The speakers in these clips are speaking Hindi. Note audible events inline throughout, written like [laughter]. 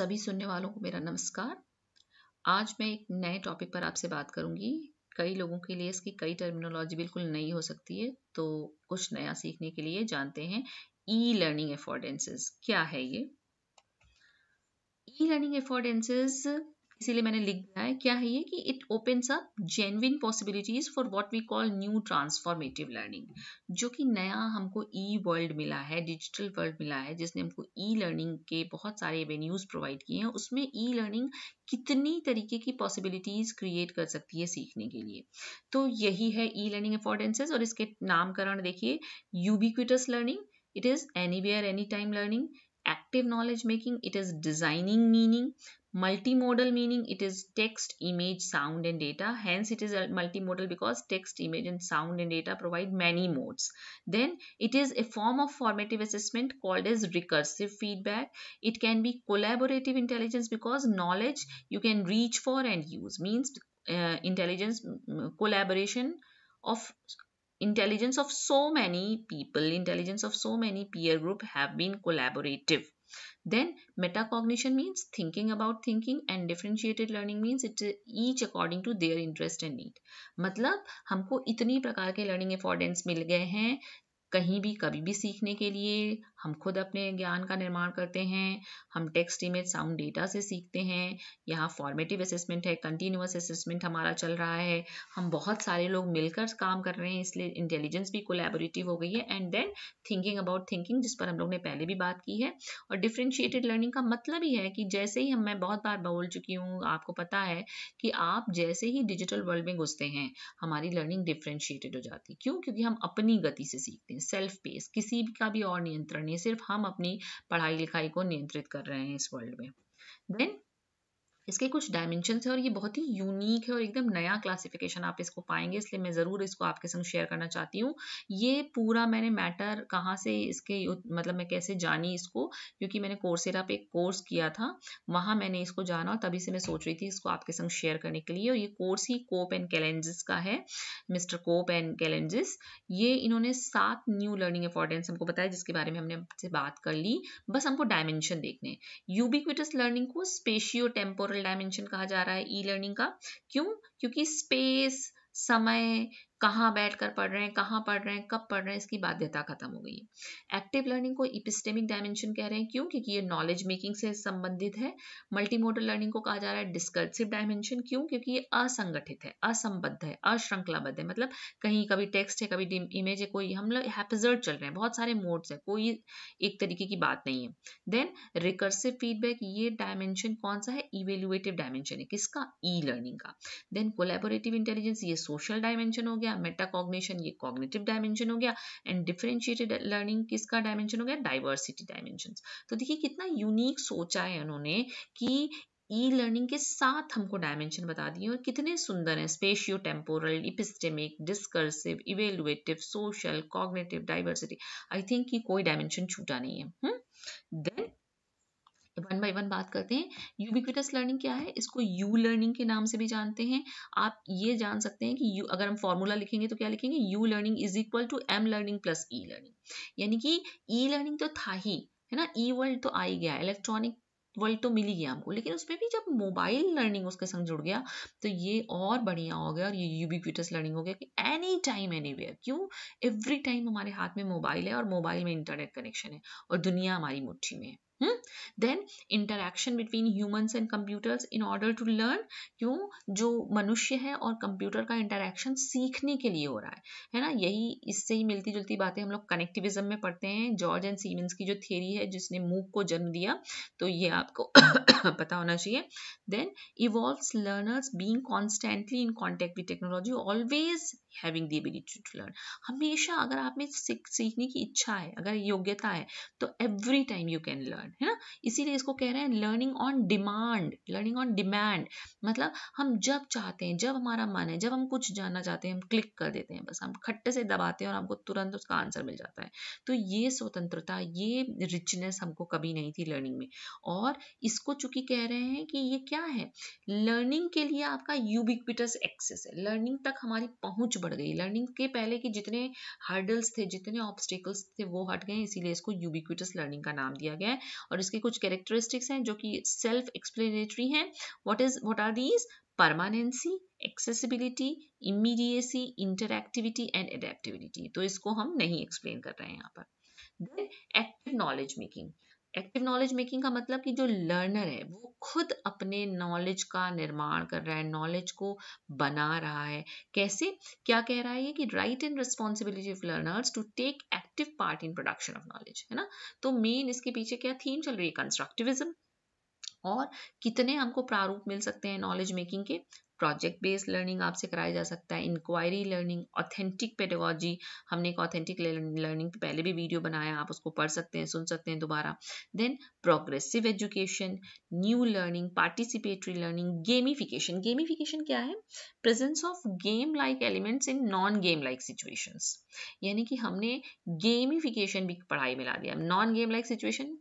सभी सुनने वालों को मेरा नमस्कार आज मैं एक नए टॉपिक पर आपसे बात करूंगी कई लोगों के लिए इसकी कई टर्मिनोलॉजी बिल्कुल नई हो सकती है तो कुछ नया सीखने के लिए जानते हैं ई लर्निंग एफोर्डेंसेस क्या है ये ई लर्निंग एफोर्डेंसेस इसीलिए मैंने लिख दिया है क्या है ये कि it opens up genuine possibilities for what we call new transformative learning जो कि नया हमको ई वर्ल्ड मिला है डिजिटल वर्ल्ड मिला है जिसने हमको ई लर्निंग के बहुत सारे वेन्यूज प्रोवाइड किए हैं उसमें ई लर्निंग कितनी तरीके की पॉसिबिलिटीज क्रिएट कर सकती है सीखने के लिए तो यही है ई लर्निंग अफोर्डेंसेज और इसके नामकरण देखिए ubiquitous learning it is anywhere any time learning active knowledge making it is designing meaning Multimodal meaning it is text, image, sound and data. Hence it is multimodal because text, image and sound and data provide many modes. Then it is a form of formative assessment called as recursive feedback. It can be collaborative intelligence because knowledge you can reach for and use means uh, intelligence collaboration of intelligence of so many people, intelligence of so many peer group have been collaborative. Then metacognition means thinking about thinking and differentiated learning means it each according to their interest and need. matlab humko itni prakar ke learning affordances mil gaye hain कहीं भी कभी भी सीखने के लिए हम खुद अपने ज्ञान का निर्माण करते हैं हम टेक्स्ट इमेज साउंड डेटा से सीखते हैं यहाँ फॉर्मेटिव असेसमेंट है कंटिन्यूस असेसमेंट हमारा चल रहा है हम बहुत सारे लोग मिलकर काम कर रहे हैं इसलिए इंटेलिजेंस भी कोलेबोरेटिव हो गई है and then thinking about thinking जिस पर हम लोग ने पहले भी बात की है और डिफ्रेंशिएटेड लर्निंग का मतलब ही है कि जैसे ही हम मैं बहुत बार बोल चुकी हूँ आपको पता है कि आप जैसे ही डिजिटल वर्ल्ड में घुसते हैं हमारी लर्निंग डिफ्रेंशिएटेड हो जाती है क्यों क्योंकि हम अपनी गति से सीखते हैं सेल्फ पेस किसी भी का भी और नियंत्रण नहीं सिर्फ हम अपनी पढ़ाई लिखाई को नियंत्रित कर रहे हैं इस वर्ल्ड में देन इसके कुछ डायमेंशन है और ये बहुत ही यूनिक है और एकदम नया क्लासिफिकेशन आप इसको पाएंगे इसलिए मैं ज़रूर इसको आपके संग शेयर करना चाहती हूँ ये पूरा मैंने मैटर कहाँ से इसके मतलब मैं कैसे जानी इसको क्योंकि मैंने कोर्सेरा पे एक कोर्स किया था वहां मैंने इसको जाना और तभी से मैं सोच रही थी इसको आपके संग शेयर करने के लिए और ये कोर्स ही कोप एंड कैलेंजिस का है मिस्टर कोप एंड कैलेंजिस ये इन्होंने सात न्यू लर्निंग अफॉर्डेंस हमको बताया जिसके बारे में हमने से बात कर ली बस हमको डायमेंशन देखने यूबिक्विटस लर्निंग को स्पेशियो टेम्पोरल डायमेंशन कहा जा रहा है ई लर्निंग का क्यों क्योंकि स्पेस समय कहाँ बैठ कर पढ़ रहे हैं कहाँ पढ़ रहे हैं कब पढ़ रहे हैं इसकी बाध्यता खत्म हो गई है एक्टिव लर्निंग को इपिस्टेमिक डायमेंशन कह रहे हैं क्यों क्योंकि ये नॉलेज मेकिंग से संबंधित है मल्टी मल्टीमोडल लर्निंग को कहा जा रहा है डिस्कर्सिव डायमेंशन क्यों क्योंकि ये असंगठित है असंबद्ध है अश्रृंखलाबद्ध है मतलब कहीं कभी टेक्स्ट है कभी इमेज है कोई हम लोग हैपजर्ड चल रहे हैं बहुत सारे मोड्स है कोई एक तरीके की बात नहीं है देन रिकर्सिव फीडबैक ये डायमेंशन कौन सा है इवेल्युएटिव डायमेंशन है किसका ई लर्निंग का देन कोलेबोरेटिव इंटेलिजेंस ये सोशल डायमेंशन हो गया गया मेटाकॉग्निशन ये कॉग्निटिव डायमेंशन हो गया एंड डिफरेंशिएटेड लर्निंग किसका डायमेंशन हो गया डाइवर्सिटी डायमेंशन तो देखिए कितना यूनिक सोचा है उन्होंने कि ई लर्निंग के साथ हमको डायमेंशन बता दिए और कितने सुंदर हैं spatio temporal epistemic discursive evaluative social cognitive diversity I think कि कोई डायमेंशन छूटा नहीं है then hmm? One by one बात करते हैं यूबिक्विटस लर्निंग क्या है इसको यू लर्निंग के नाम से भी जानते हैं आप ये जान सकते हैं कि यू अगर हम फॉर्मूला लिखेंगे तो क्या लिखेंगे U learning is equal to M learning plus E learning यानी कि ई e लर्निंग तो था ही है ना ई e वर्ल्ड तो आ ही गया इलेक्ट्रॉनिक वर्ल्ड तो मिल ही गया हमको लेकिन उसमें भी जब मोबाइल लर्निंग उसके संग जुड़ गया तो ये और बढ़िया हो गया और ये यूबिक्विटस लर्निंग हो गया कि एनी टाइम एनी वेयर क्यों एवरी टाइम हमारे हाथ में मोबाइल है और मोबाइल में इंटरनेट कनेक्शन है और दुनिया हमारी मुट्ठी में है Hmm? Then interaction between humans and computers in order to learn क्यों जो मनुष्य है और कंप्यूटर का इंटरेक्शन सीखने के लिए हो रहा है है ना यही इससे ही मिलती जुलती बातें हम लोग कनेक्टिविज्म में पढ़ते हैं जॉर्ज एंड सीमेंस की जो थ्योरी है जिसने मूक को जन्म दिया तो ये आपको [coughs] पता होना चाहिए then evolves learners being constantly in contact with technology always having the ability to learn हमेशा अगर आप में सीखने की इच्छा है अगर योग्यता है तो every time you can learn demand है ना इसीलिए इसको कह रहे हैं learning on demand learning on demand मतलब हम जब चाहते हैं जब हमारा मन है जब हम कुछ जानना चाहते हैं हम क्लिक कर देते हैं बस हम खट्टे से दबाते हैं और हमको तुरंत उसका आंसर मिल जाता है तो ये स्वतंत्रता ये रिचनेस हमको कभी नहीं थी लर्निंग में और इसको चूंकि कह रहे हैं कि ये क्या है लर्निंग के लिए आपका यूबिक्विटस एक्सेस है लर्निंग तक हमारी पहुंच बढ़ गई लर्निंग के पहले के जितने हर्डल्स थे जितने ऑब्स्टिकल्स थे वो हट गए इसीलिए इसको यूबिक्विटस लर्निंग का नाम दिया गया है और इसके कुछ कैरेक्टरिस्टिक्स हैं जो कि सेल्फ एक्सप्लेनेटरी हैं what is what are these permanency accessibility immediacy interactivity and adaptivity तो इसको हम नहीं एक्सप्लेन कर रहे हैं यहाँ पर then active knowledge making active knowledge making का मतलब कि जो लर्नर है वो खुद अपने नॉलेज का निर्माण कर रहा है नॉलेज को बना रहा है कैसे क्या कह रहा है ये कि right and responsibility of learners to take active part in production of knowledge है ना तो मेन इसके पीछे क्या थीम चल रही है कंस्ट्रक्टिविज्म और कितने हमको प्रारूप मिल सकते हैं नॉलेज मेकिंग के प्रोजेक्ट बेस्ड लर्निंग आपसे कराया जा सकता है इंक्वायरी लर्निंग ऑथेंटिक पेडागॉजी हमने एक ऑथेंटिक लर्निंग पे पहले भी वीडियो बनाया आप उसको पढ़ सकते हैं सुन सकते हैं दोबारा then progressive education new learning participatory learning gamification gamification क्या है presence of game like elements in non game like situations यानी कि हमने गेमिफिकेशन भी पढ़ाई में ला दिया नॉन गेम लाइक सिचुएशन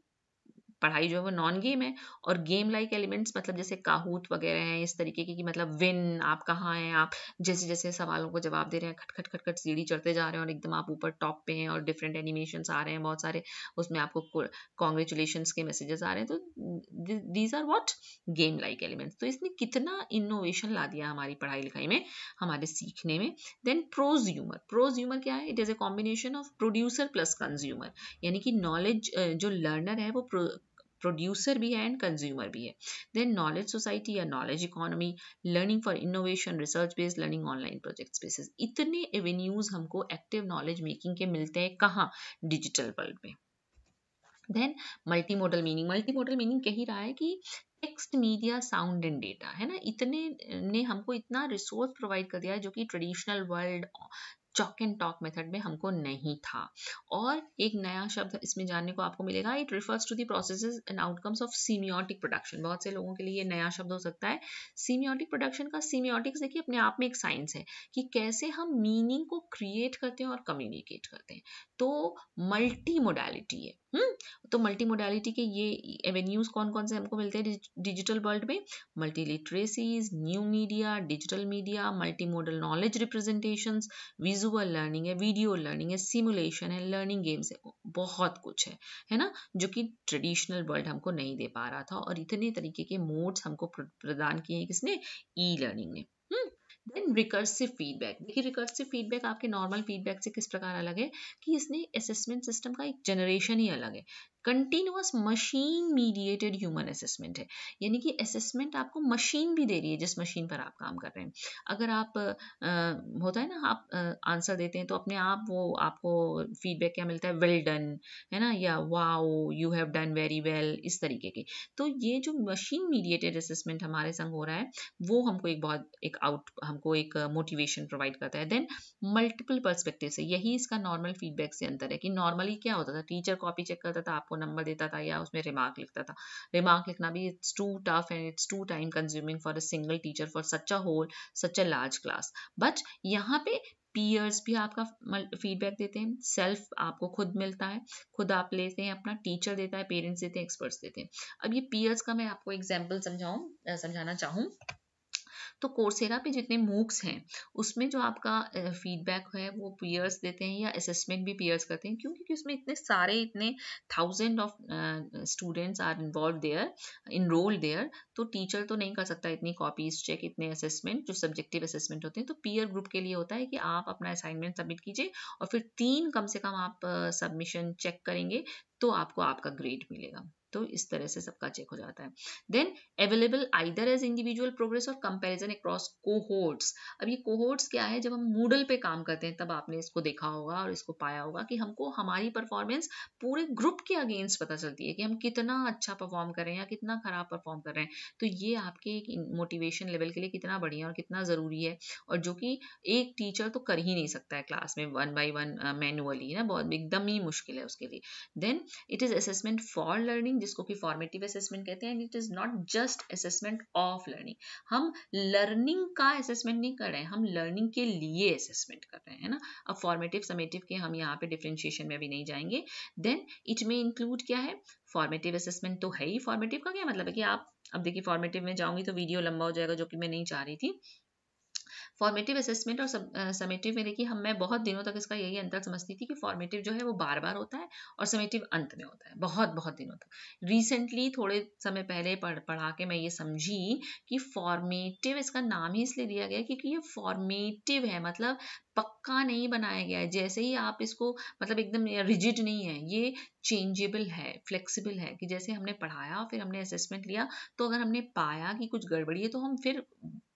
पढ़ाई जो है वो नॉन गेम है और गेम लाइक एलिमेंट्स मतलब जैसे काहूत वगैरह हैं इस तरीके की कि मतलब विन आप कहाँ हैं आप जैसे जैसे सवालों को जवाब दे रहे हैं खटखट खटखट सीढ़ी चढ़ते जा रहे हैं और एकदम आप ऊपर टॉप पे हैं और डिफरेंट एनिमेशन आ रहे हैं बहुत सारे उसमें आपको कॉन्ग्रेचुलेशन के मैसेजेस आ रहे हैं तो these are what game like elements तो इसने कितना इनोवेशन ला दिया हमारी पढ़ाई लिखाई में हमारे सीखने में देन प्रोज्यूमर प्रोज्यूमर क्या है it is a combination of producer plus consumer यानी कि नॉलेज जो लर्नर है वो प्रोड्यूसर भी है एंड कंज्यूमर भी है देन नॉलेज सोसाइटी या knowledge economy learning for innovation research based learning online project basis इतने एवेन्यूज हमको एक्टिव नॉलेज मेकिंग के मिलते हैं कहाँ डिजिटल वर्ल्ड में then multimodal meaning multimodal meaning कह ही रहा है कि text media sound and data है ना इतने ने हमको इतना रिसोर्स प्रोवाइड कर दिया है जो कि traditional world chalk and talk method में हमको नहीं था और एक नया शब्द इसमें जानने को आपको मिलेगा it refers to the process and outcomes of semiotic production बहुत से लोगों के लिए ये नया शब्द हो सकता है सीमियोटिक प्रोडक्शन का सीमियोटिक्स देखिए अपने आप में एक साइंस है कि कैसे हम मीनिंग को क्रिएट करते हैं और कम्युनिकेट करते हैं तो मल्टी मोडालिटी है हम्म तो मल्टी मोडालिटी के ये एवेन्यूज कौन कौन से हमको मिलते हैं डिजिटल वर्ल्ड में multiliteracies new media digital media multimodal knowledge representation visual learning है वीडियो लर्निंग है सिमुलेशन है लर्निंग गेम्स है बहुत कुछ है है ना जो कि ट्रेडिशनल वर्ल्ड हमको नहीं दे पा रहा था और इतने तरीके के मोड्स हमको प्रदान किए हैं किसने ई लर्निंग ने हम्म देन रिकर्सिव फीडबैक देखिए रिकर्सिव फीडबैक आपके नॉर्मल फीडबैक से किस प्रकार अलग है कि इसने असेसमेंट सिस्टम का एक जनरेशन ही अलग है continuous machine mediated human assessment है यानी कि असेसमेंट आपको मशीन भी दे रही है जिस मशीन पर आप काम कर रहे हैं अगर आप आ, होता है ना आप आंसर देते हैं तो अपने आप वो आपको फीडबैक क्या मिलता है वेल डन है ना या wow you have done very well इस तरीके की तो ये जो मशीन मीडिएटेड असेसमेंट हमारे संग हो रहा है वो हमको एक बहुत एक आउट हमको एक मोटिवेशन प्रोवाइड करता है देन मल्टीपल परस्पेक्टिव से यही इसका नॉर्मल फीडबैक से अंतर है कि नॉर्मली क्या होता था टीचर कॉपी चेक करता था आप आपको नंबर देता था या उसमें रिमार्क लिखता था रिमार्क लिखना भी it's too tough and it's too time consuming for a single teacher for such a whole such a large class but यहाँ पे पीयर्स भी आपका फीडबैक देते हैं सेल्फ आपको खुद मिलता है खुद आप लेते हैं अपना टीचर देता है पेरेंट्स देते हैं एक्सपर्ट्स देते हैं अब ये पीयर्स का मैं आपको एग्जाम्पल समझाऊँ समझाना चाहूँ तो कोर्सेरा पे जितने मूक्स हैं उसमें जो आपका फीडबैक है वो पीयर्स देते हैं या असेसमेंट भी पीयर्स करते हैं क्योंकि उसमें इतने सारे इतने thousand of students are involve there enrol there तो टीचर तो नहीं कर सकता इतनी कॉपीज चेक इतने असेसमेंट जो सब्जेक्टिव असेसमेंट होते हैं तो पीयर ग्रुप के लिए होता है कि आप अपना असाइनमेंट सबमिट कीजिए और फिर तीन कम से कम आप सबमिशन चेक करेंगे तो आपको आपका ग्रेड मिलेगा तो इस तरह से सबका चेक हो जाता है then available either as individual progress और कंपेरिजन अक्रॉस कोहोर्ट्स अब ये कोहोर्ट्स क्या है जब हम मूडल पे काम करते हैं तब आपने इसको देखा होगा और इसको पाया होगा कि हमको हमारी परफॉर्मेंस पूरे ग्रुप के अगेंस्ट पता चलती है कि हम कितना अच्छा परफॉर्म कर रहे हैं या कितना खराब परफॉर्म कर रहे हैं तो ये आपके एक मोटिवेशन लेवल के लिए कितना बढ़िया और कितना ज़रूरी है और जो कि एक टीचर तो कर ही नहीं सकता है क्लास में वन बाई वन मैनुअली ना बहुत एकदम ही मुश्किल है उसके लिए then it is assessment for learning जिसको कि फॉर्मेटिव असेसमेंट कहते हैं it is not just assessment of learning हम लर्निंग का असेसमेंट नहीं कर रहे हैं हम लर्निंग के लिए असेसमेंट कर रहे हैं ना अब फॉर्मेटिव समेटिव के हम यहाँ पे डिफ्रेंशिएशन में अभी नहीं जाएंगे देन इट में इंक्लूड क्या है फॉर्मेटिव असेसमेंट तो है ही फॉर्मेटिव का क्या मतलब है कि आप अब देखिए फॉर्मेटिव में जाऊंगी तो वीडियो लंबा हो जाएगा जो कि मैं नहीं चाह रही थी फॉर्मेटिव असेसमेंट और समेटिव में देखिए हम मैं बहुत दिनों तक इसका यही अंतर समझती थी कि फॉर्मेटिव जो है वो बार बार होता है और समेटिव अंत में होता है बहुत बहुत दिनों तक रिसेंटली थोड़े समय पहले पढ़ पढ़ा के मैं ये समझी कि फॉर्मेटिव इसका नाम ही इसलिए दिया गया क्योंकि ये फॉर्मेटिव है मतलब पक्का नहीं बनाया गया है जैसे ही आप इसको मतलब एकदम रिजिड नहीं है ये चेंजेबल है फ्लेक्सिबल है कि जैसे हमने पढ़ाया फिर हमने असेसमेंट लिया तो अगर हमने पाया कि कुछ गड़बड़ी है तो हम फिर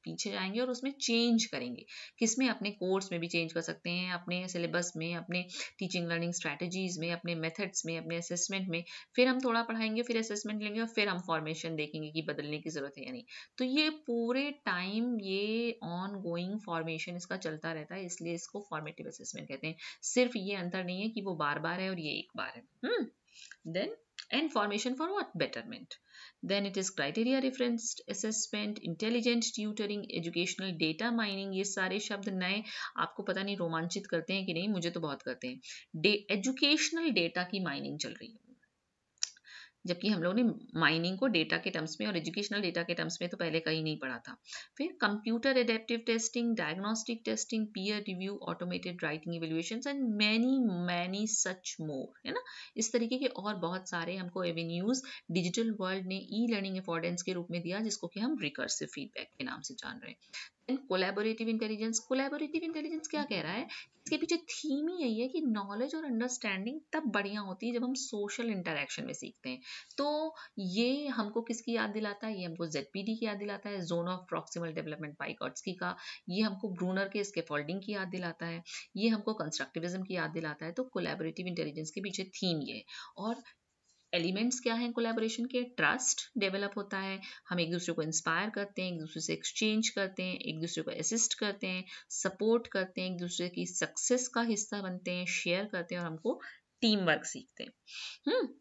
पीछे जाएंगे और उसमें चेंज करेंगे किसमें अपने कोर्स में भी चेंज कर सकते हैं अपने सिलेबस में अपने टीचिंग लर्निंग स्ट्रैटेजीज में अपने मेथड्स में अपने असेसमेंट में फिर हम थोड़ा पढ़ाएंगे फिर असेसमेंट लेंगे और फिर हम फॉर्मेशन देखेंगे कि बदलने की ज़रूरत है या नहीं तो ये पूरे टाइम ये ऑन गोइंग फॉर्मेशन इसका चलता रहता है इसलिए इसको फॉर्मेटिव असेसमेंट कहते हैं सिर्फ ये अंतर नहीं है कि वो बार बार है और ये एक बार है then hmm, and formation for what betterment then it is criteria referenced assessment intelligent tutoring educational data mining ये सारे शब्द नए आपको पता नहीं रोमांचित करते हैं कि नहीं मुझे तो बहुत करते हैं एजुकेशनल डेटा की माइनिंग चल रही है जबकि हम लोगों ने माइनिंग को डेटा के टर्म्स में और एजुकेशनल डेटा के टर्म्स में तो पहले कहीं नहीं पढ़ा था फिर computer adaptive testing diagnostic testing peer review automated writing evaluation and many many such more है ना इस तरीके के और बहुत सारे हमको एवेन्यूज डिजिटल वर्ल्ड ने ई लर्निंग अफोर्डेंस के रूप में दिया जिसको कि हम रिकर्सिव फीडबैक के नाम से जान रहे हैं and collaborative intelligence collaborative intelligence क्या कह रहा है इसके पीछे थीम ही यही है कि नॉलेज और अंडरस्टैंडिंग तब बढ़िया होती है जब हम सोशल इंटरेक्शन में सीखते हैं तो ये हमको किसकी याद दिलाता है ये हमको जेड की याद दिलाता है जोन ऑफ प्रॉक्सिमल डेवलपमेंट की का ये हमको ब्रूनर के फोल्डिंग की याद दिलाता है ये हमको कंस्ट्रक्टिविज्म की याद दिलाता है तो कोलेबोरेटिव इंटेलिजेंस के पीछे थीम ये और एलिमेंट्स क्या हैं कोलेबोरेशन के ट्रस्ट डेवलप होता है हम एक दूसरे को इंस्पायर करते हैं एक दूसरे से एक्सचेंज करते हैं एक दूसरे को असिस्ट करते हैं सपोर्ट करते हैं एक दूसरे की सक्सेस का हिस्सा बनते हैं शेयर करते हैं और हमको टीम वर्क सीखते हैं हम्म,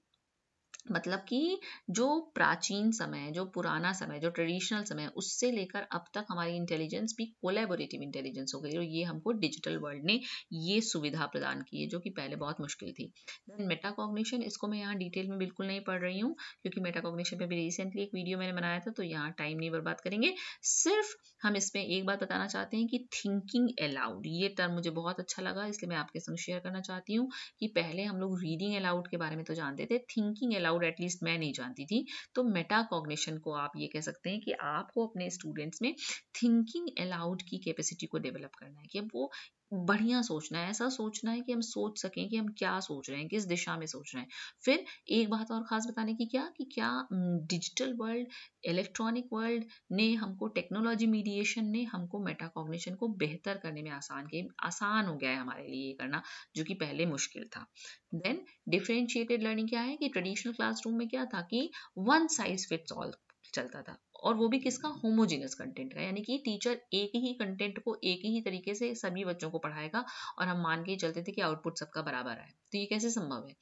मतलब कि जो प्राचीन समय जो पुराना समय जो ट्रेडिशनल समय उससे लेकर अब तक हमारी इंटेलिजेंस भी कोलेबोरेटिव इंटेलिजेंस हो गई और ये हमको डिजिटल वर्ल्ड ने ये सुविधा प्रदान की है जो कि पहले बहुत मुश्किल थी देन मेटाकॉग्निशन इसको मैं यहाँ डिटेल में बिल्कुल नहीं पढ़ रही हूँ क्योंकि मेटाकॉग्निशन पर भी रिसेंटली एक वीडियो मैंने बनाया था तो यहाँ टाइम नहीं बर्बाद करेंगे सिर्फ हम इसमें एक बात बताना चाहते हैं कि थिंकिंग अलाउड ये टर्म मुझे बहुत अच्छा लगा इसलिए मैं आपके संग शेयर करना चाहती हूँ कि पहले हम लोग रीडिंग अलाउड के बारे में तो जानते थे थिंकिंग अलाउड क्लाउड एटलीस्ट मैं नहीं जानती थी तो मेटाकॉग्निशन को आप ये कह सकते हैं कि आपको अपने स्टूडेंट्स में थिंकिंग अलाउड की कैपेसिटी को डेवलप करना है कि वो बढ़िया सोचना है ऐसा सोचना है कि हम सोच सकें कि हम क्या सोच रहे हैं किस दिशा में सोच रहे हैं फिर एक बात और ख़ास बताने की क्या कि क्या डिजिटल वर्ल्ड इलेक्ट्रॉनिक वर्ल्ड ने हमको टेक्नोलॉजी मीडिएशन ने हमको मेटाकॉग्निशन को बेहतर करने में आसान के आसान हो गया है हमारे लिए ये करना जो कि पहले मुश्किल था देन डिफ्रेंशिएटेड लर्निंग क्या है कि ट्रेडिशनल क्लासरूम में क्या था कि वन साइज फिट्स ऑल चलता था और वो भी किसका होमोजीनस कंटेंट का यानी कि टीचर एक ही कंटेंट को एक ही तरीके से सभी बच्चों को पढ़ाएगा और हम मान के चलते थे कि आउटपुट सबका बराबर है तो ये कैसे संभव है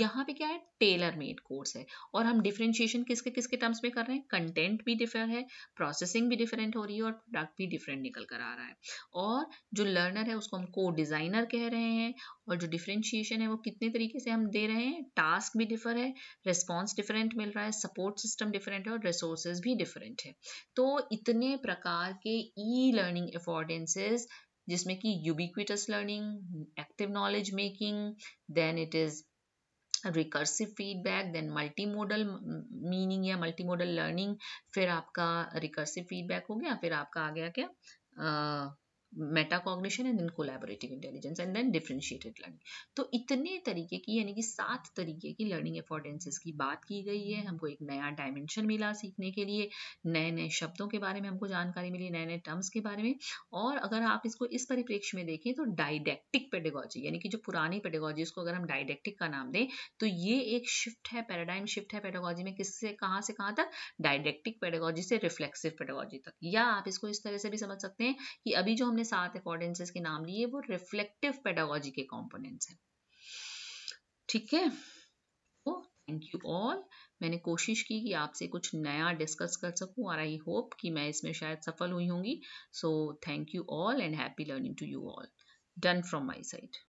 यहाँ पे क्या है टेलर मेड कोर्स है और हम डिफ्रेंशिएशन किसके किसके टर्म्स में कर रहे हैं कंटेंट भी डिफर है प्रोसेसिंग भी डिफरेंट हो रही है और प्रोडक्ट भी डिफरेंट निकल कर आ रहा है और जो लर्नर है उसको हम को डिज़ाइनर कह रहे हैं और जो डिफ्रेंशिएशन है वो कितने तरीके से हम दे रहे हैं टास्क भी डिफर है रिस्पॉन्स डिफरेंट मिल रहा है सपोर्ट सिस्टम डिफरेंट है और रिसोर्सेज भी डिफरेंट है तो इतने प्रकार के ई लर्निंग एफोर्डेंसेज जिसमें कि ubiquitous learning active knowledge making then it is recursive feedback then multimodal meaning या मल्टीमोडल लर्निंग फिर आपका रिकर्सिव फीडबैक हो गया फिर आपका आ गया क्या metacognition and then collaborative intelligence and then differentiated learning तो इतने तरीके की यानी कि सात तरीके की लर्निंग एफोर्डेंसेस की बात की गई है हमको एक नया डायमेंशन मिला सीखने के लिए नए नए शब्दों के बारे में हमको जानकारी मिली नए नए टर्म्स के बारे में और अगर आप इसको इस परिप्रेक्ष्य में देखें तो डायडेक्टिक पेडेगोजी यानी कि जो पुरानी पेडेगॉजी उसको अगर हम डायडेक्टिक का नाम दें तो ये एक शिफ्ट है पैराडाइम शिफ्ट है पेडेगोजी में किससे कहाँ से कहाँ तक डायडेक्टिक पेडेगोजी से रिफ्लेक्सिव पेडेगोजी तक या आप इसको इस तरह से भी समझ सकते हैं कि अभी जो हमने हमने सात अकॉर्डेंसेस के नाम लिए वो रिफ्लेक्टिव पेडागोजी के कॉम्पोनेंट्स हैं ठीक है तो थैंक यू ऑल मैंने कोशिश की कि आपसे कुछ नया डिस्कस कर सकूं और आई होप कि मैं इसमें शायद सफल हुई होंगी so thank you all and happy learning to you all done from my side